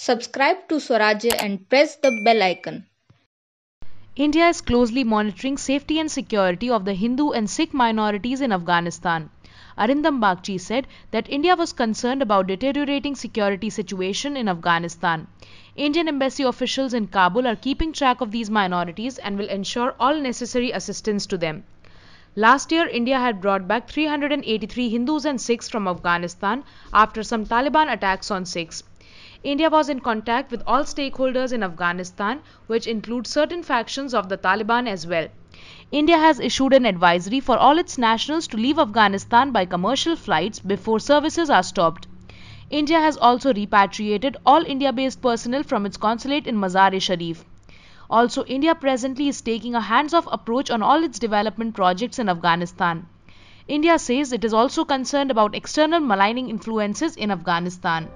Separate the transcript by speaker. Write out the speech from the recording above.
Speaker 1: Subscribe to Swarajya and press the bell icon.
Speaker 2: India is closely monitoring safety and security of the Hindu and Sikh minorities in Afghanistan. Arindam Bagchi said that India was concerned about deteriorating security situation in Afghanistan. Indian embassy officials in Kabul are keeping track of these minorities and will ensure all necessary assistance to them. Last year, India had brought back 383 Hindus and Sikhs from Afghanistan after some Taliban attacks on Sikhs. India was in contact with all stakeholders in Afghanistan, which includes certain factions of the Taliban as well. India has issued an advisory for all its nationals to leave Afghanistan by commercial flights before services are stopped. India has also repatriated all India based personnel from its consulate in Mazar e Sharif. Also, India presently is taking a hands off approach on all its development projects in Afghanistan. India says it is also concerned about external maligning influences in Afghanistan.